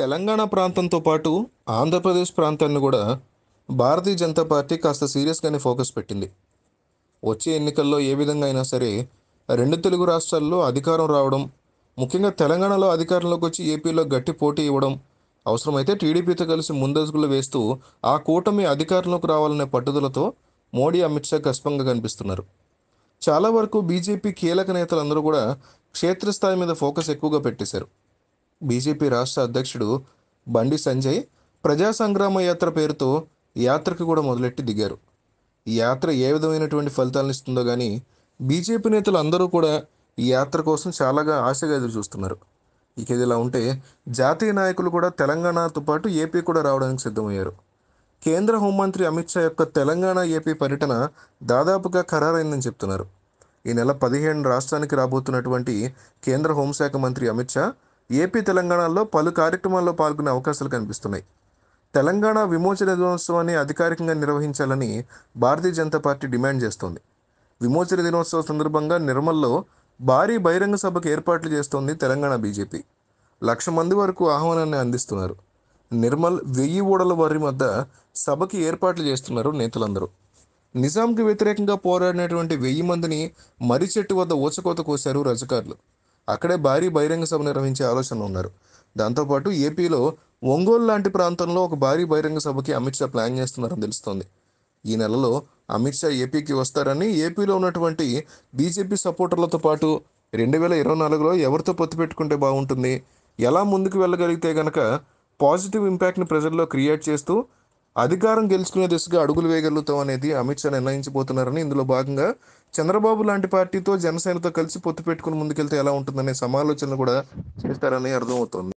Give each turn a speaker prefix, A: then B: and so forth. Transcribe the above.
A: తెలంగాణ ప్రాంతంతో పాటు ఆంధ్రప్రదేశ్ ప్రాంతాన్ని కూడా భారతీయ జనతా పార్టీ కాస్త సీరియస్గానే ఫోకస్ పెట్టింది వచ్చే ఎన్నికల్లో ఏ విధంగా అయినా సరే రెండు తెలుగు రాష్ట్రాల్లో అధికారం రావడం ముఖ్యంగా తెలంగాణలో అధికారంలోకి వచ్చి ఏపీలో గట్టి పోటీ ఇవ్వడం అవసరమైతే టీడీపీతో కలిసి ముందజుగులు వేస్తూ ఆ కూటమి అధికారంలోకి రావాలనే పట్టుదలతో మోడీ అమిత్ షా కష్టంగా కనిపిస్తున్నారు చాలా వరకు బీజేపీ కీలక నేతలందరూ కూడా క్షేత్రస్థాయి మీద ఫోకస్ ఎక్కువగా పెట్టేశారు బీజేపీ రాష్ట్ర అధ్యక్షుడు బండి సంజయ్ ప్రజా సంగ్రామ యాత్ర పేరుతో యాత్రకు కూడా మొదలెట్టి దిగారు ఈ యాత్ర ఏ విధమైనటువంటి ఫలితాలను ఇస్తుందో కానీ బీజేపీ నేతలు అందరూ కూడా ఈ యాత్ర కోసం చాలాగా ఆశగా ఎదురు చూస్తున్నారు ఇక ఇదిలా ఉంటే జాతీయ నాయకులు కూడా తెలంగాణతో పాటు ఏపీ కూడా రావడానికి సిద్ధమయ్యారు కేంద్ర హోంమంత్రి అమిత్ షా యొక్క తెలంగాణ ఏపీ పర్యటన దాదాపుగా ఖరారైందని చెప్తున్నారు ఈ నెల పదిహేను రాష్ట్రానికి రాబోతున్నటువంటి కేంద్ర హోంశాఖ మంత్రి అమిత్ షా ఏపీ తెలంగాణలో పలు కార్యక్రమాల్లో పాల్గొనే అవకాశాలు కనిపిస్తున్నాయి తెలంగాణ విమోచన దినోత్సవాన్ని అధికారికంగా నిర్వహించాలని భారతీయ జనతా పార్టీ డిమాండ్ చేస్తోంది విమోచన దినోత్సవ సందర్భంగా నిర్మల్లో భారీ బహిరంగ సభకు ఏర్పాట్లు చేస్తోంది తెలంగాణ బీజేపీ లక్ష మంది వరకు ఆహ్వానాన్ని అందిస్తున్నారు నిర్మల్ వెయ్యి ఓడల వారి మధ్య సభకి ఏర్పాట్లు చేస్తున్నారు నేతలందరూ నిజాంకి వ్యతిరేకంగా పోరాడినటువంటి వెయ్యి మందిని మరిచెట్టు వద్ద ఊచకోత కోశారు రజకారులు అక్కడే భారీ బహిరంగ సభ నిర్వహించే ఆలోచన ఉన్నారు దాంతోపాటు ఏపీలో ఒంగోలు లాంటి ప్రాంతంలో ఒక భారీ బహిరంగ సభకి అమిత్ షా ప్లాన్ చేస్తున్నారని తెలుస్తోంది ఈ నెలలో అమిత్ షా ఏపీకి వస్తారని ఏపీలో ఉన్నటువంటి బీజేపీ సపోర్టర్లతో పాటు రెండు వేల ఇరవై నాలుగులో ఎవరితో పొత్తు పెట్టుకుంటే బాగుంటుంది ఎలా ముందుకు వెళ్ళగలిగితే గనక పాజిటివ్ ఇంపాక్ట్ని ప్రజల్లో క్రియేట్ చేస్తూ అధికారం గెలుచుకునే దిశగా అడుగులు వేయగలుగుతాం అనేది అమిత్ షా నిర్ణయించబోతున్నారని ఇందులో భాగంగా చంద్రబాబు లాంటి పార్టీతో జనసేనతో కలిసి పొత్తు పెట్టుకుని ముందుకెళ్తే ఎలా ఉంటుందనే సమాలోచనలు కూడా చేస్తారని అర్థమవుతోంది